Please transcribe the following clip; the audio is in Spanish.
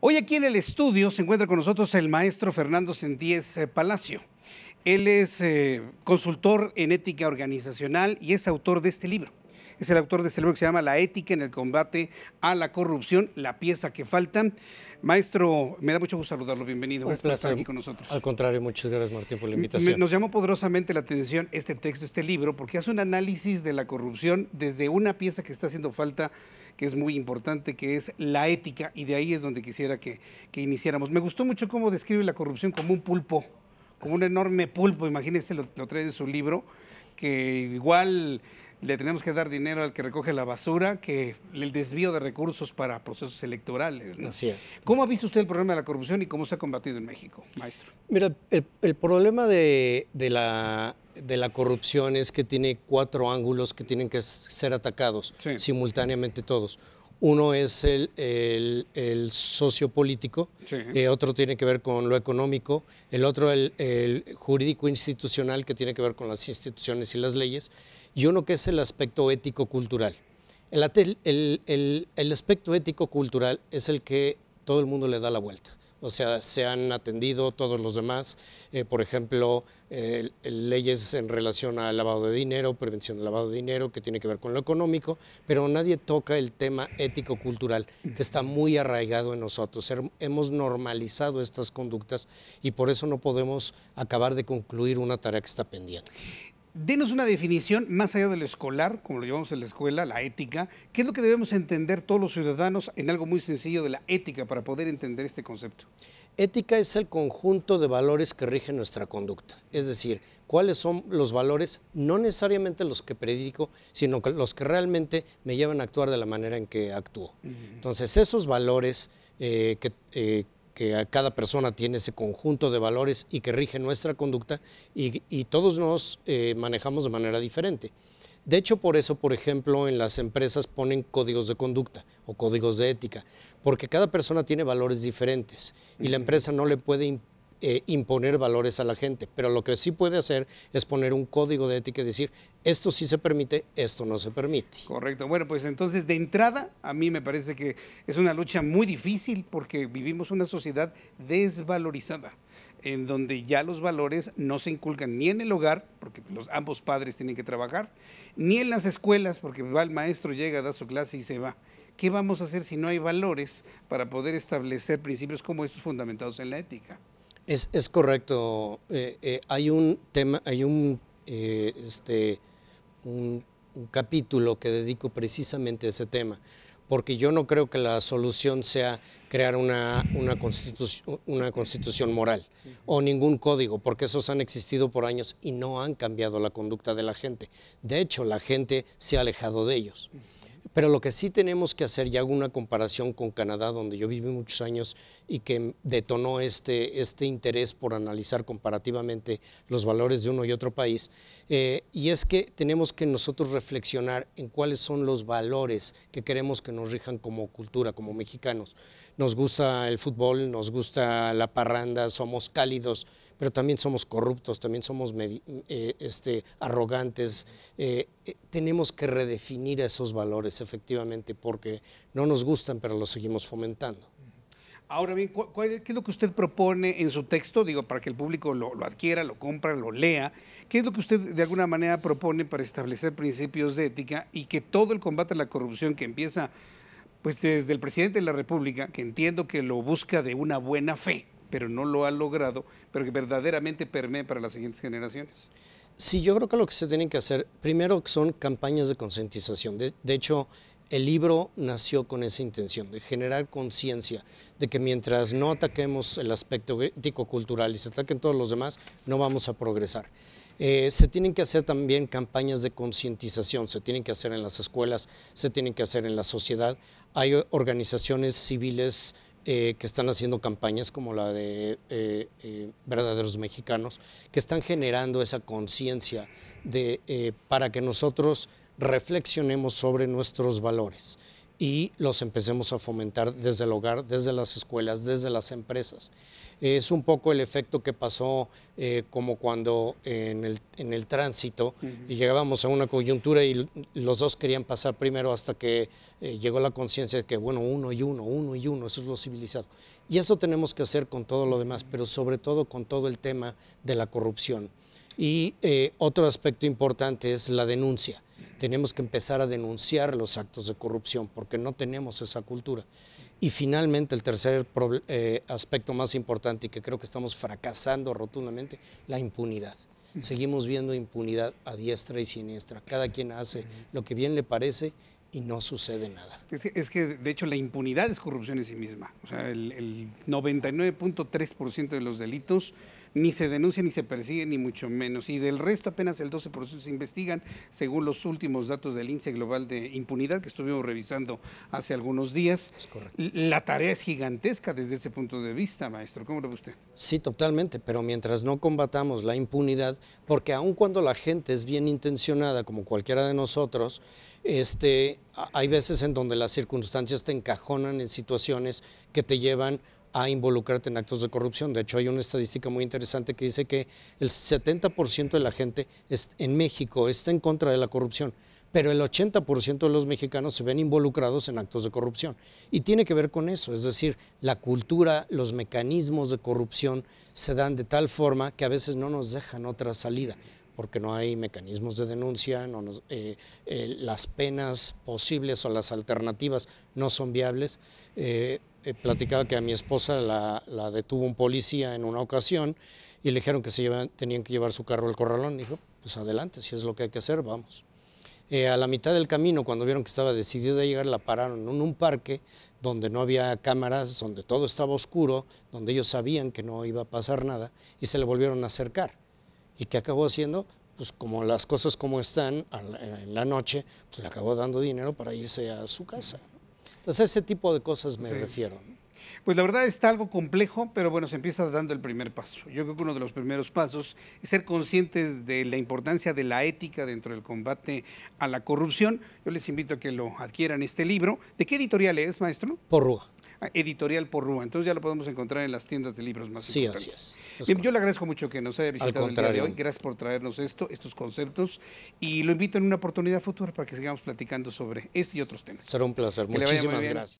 Hoy aquí en el estudio se encuentra con nosotros el maestro Fernando sentíez eh, Palacio. Él es eh, consultor en ética organizacional y es autor de este libro. Es el autor de este libro que se llama La ética en el combate a la corrupción, la pieza que falta. Maestro, me da mucho gusto saludarlo, bienvenido. Un estar aquí con nosotros. Al contrario, muchas gracias Martín por la invitación. Nos llamó poderosamente la atención este texto, este libro, porque hace un análisis de la corrupción desde una pieza que está haciendo falta que es muy importante, que es la ética, y de ahí es donde quisiera que, iniciáramos. Me gustó mucho cómo describe la corrupción como un pulpo, como un enorme pulpo, Imagínese, lo trae de su libro, que igual le tenemos que dar dinero al que recoge la basura que el desvío de recursos para procesos electorales. Así es. ¿Cómo ha visto usted el problema de la corrupción y cómo se ha combatido en México, maestro? Mira, el, problema de, la, de la corrupción es que tiene cuatro ángulos que tienen que ser atacados simultáneamente todos. Uno es el, el, socio político, eh, otro tiene que ver con lo económico, el otro el, el jurídico institucional que tiene que ver con las instituciones y las leyes, y uno que es el aspecto ético-cultural. El, aspecto ético-cultural es el que todo el mundo le da la vuelta. O sea, se han atendido todos los demás, eh, por ejemplo, leyes en relación al lavado de dinero, prevención del lavado de dinero, que tiene que ver con lo económico, pero nadie toca el tema ético-cultural, que está muy arraigado en nosotros. Hemos normalizado estas conductas y por eso no podemos acabar de concluir una tarea que está pendiente. Denos una definición más allá del escolar, como lo llevamos en la escuela, la ética. ¿Qué es lo que debemos entender todos los ciudadanos en algo muy sencillo de la ética para poder entender este concepto? Ética es el conjunto de valores que rigen nuestra conducta. Es decir, cuáles son los valores, no necesariamente los que predico, sino los que realmente me llevan a actuar de la manera en que actúo. Entonces, esos valores eh, que, eh, que cada persona tiene ese conjunto de valores y que rige nuestra conducta y, todos nos eh, manejamos de manera diferente. De hecho, por eso, por ejemplo, en las empresas ponen códigos de conducta o códigos de ética, porque cada persona tiene valores diferentes y la empresa no le puede imponer eh, imponer valores a la gente, pero lo que sí puede hacer es poner un código de ética y decir, esto sí se permite, esto no se permite. Correcto. Bueno, pues entonces de entrada a mí me parece que es una lucha muy difícil porque vivimos una sociedad desvalorizada en donde ya los valores no se inculcan ni en el hogar, porque los, ambos padres tienen que trabajar, ni en las escuelas, porque va el maestro, llega, da su clase y se va. ¿Qué vamos a hacer si no hay valores para poder establecer principios como estos fundamentados en la ética? Es, correcto. Eh, eh, hay un tema, hay eh, este, un, capítulo que dedico precisamente a ese tema porque yo no creo que la solución sea crear una, una constitución moral o ningún código, porque esos han existido por años y no han cambiado la conducta de la gente. De hecho, la gente se ha alejado de ellos. Pero lo que sí tenemos que hacer, y hago una comparación con Canadá, donde yo viví muchos años y que detonó este, este interés por analizar comparativamente los valores de uno y otro país, eh, y es que tenemos que nosotros reflexionar en cuáles son los valores que queremos que nos rijan como cultura, como mexicanos. Nos gusta el fútbol, nos gusta la parranda, somos cálidos, pero también somos corruptos, también somos eh, este, arrogantes. Eh, eh, tenemos que redefinir esos valores, efectivamente, porque no nos gustan, pero los seguimos fomentando. Ahora bien, qué es lo que usted propone en su texto? Digo, para que el público lo, adquiera, lo compra, lo lea. ¿Qué es lo que usted de alguna manera propone para establecer principios de ética y que todo el combate a la corrupción que empieza pues desde el presidente de la República, que entiendo que lo busca de una buena fe, pero no lo ha logrado, pero que verdaderamente permee para las siguientes generaciones. Sí, yo creo que lo que se tienen que hacer, primero son campañas de concientización. De, hecho, el libro nació con esa intención, de generar conciencia de que mientras no ataquemos el aspecto ético-cultural y se ataquen todos los demás, no vamos a progresar. Eh, se tienen que hacer también campañas de concientización, se tienen que hacer en las escuelas, se tienen que hacer en la sociedad. Hay organizaciones civiles eh, que están haciendo campañas como la de eh, eh, Verdaderos Mexicanos, que están generando esa conciencia para que nosotros reflexionemos sobre nuestros valores y los empecemos a fomentar desde el hogar, desde las escuelas, desde las empresas. Es un poco el efecto que pasó eh, como cuando en el, tránsito y llegábamos a una coyuntura y los dos querían pasar primero hasta que eh, llegó la conciencia de que, bueno, uno y uno, uno y uno, eso es lo civilizado. Y eso tenemos que hacer con todo lo demás, pero sobre todo con todo el tema de la corrupción. Y eh, otro aspecto importante es la denuncia tenemos que empezar a denunciar los actos de corrupción porque no tenemos esa cultura. Y finalmente, el tercer eh, aspecto más importante y que creo que estamos fracasando rotundamente, la impunidad. Seguimos viendo impunidad a diestra y siniestra. Cada quien hace lo que bien le parece y no sucede nada. Es, que, de hecho, la impunidad es corrupción en sí misma. O sea, el 99.3% de los delitos ni se denuncia, ni se persigue, ni mucho menos. Y del resto apenas el 12% se investigan, según los últimos datos del índice global de impunidad que estuvimos revisando hace algunos días. La tarea es gigantesca desde ese punto de vista, maestro. ¿Cómo lo ve usted? Sí, totalmente, pero mientras no combatamos la impunidad, porque aun cuando la gente es bien intencionada, como cualquiera de nosotros, este, hay veces en donde las circunstancias te encajonan en situaciones que te llevan a involucrarte en actos de corrupción. De hecho, hay una estadística muy interesante que dice que el 70% de la gente en México está en contra de la corrupción, pero el 80% de los mexicanos se ven involucrados en actos de corrupción. Y tiene que ver con eso, es decir, la cultura, los mecanismos de corrupción se dan de tal forma que a veces no nos dejan otra salida porque no hay mecanismos de denuncia, no eh, eh, las penas posibles o las alternativas no son viables. Eh, platicaba que a mi esposa la, detuvo un policía en una ocasión y le dijeron que se tenían que llevar su carro al corralón. dijo, pues adelante, si es lo que hay que hacer, vamos. Eh, a la mitad del camino, cuando vieron que estaba decidida a llegar, la pararon en un parque donde no había cámaras, donde todo estaba oscuro, donde ellos sabían que no iba a pasar nada y se le volvieron a acercar. ¿Y qué acabó haciendo? Pues como las cosas como están en la noche, pues le acabó dando dinero para irse a su casa. Entonces, a ese tipo de cosas me refiero. Pues la verdad está algo complejo, pero bueno, se empieza dando el primer paso. Yo creo que uno de los primeros pasos es ser conscientes de la importancia de la ética dentro del combate a la corrupción. Yo les invito a que lo adquieran este libro. ¿De qué editorial es, maestro? Porrúa editorial por Rúa. Entonces ya lo podemos encontrar en las tiendas de libros más sí, importantes. yo le agradezco mucho que nos haya visitado el día de hoy. Gracias por traernos esto, estos conceptos. Y lo invito en una oportunidad futura para que sigamos platicando sobre este y otros temas. Será un placer. Muchísimas gracias.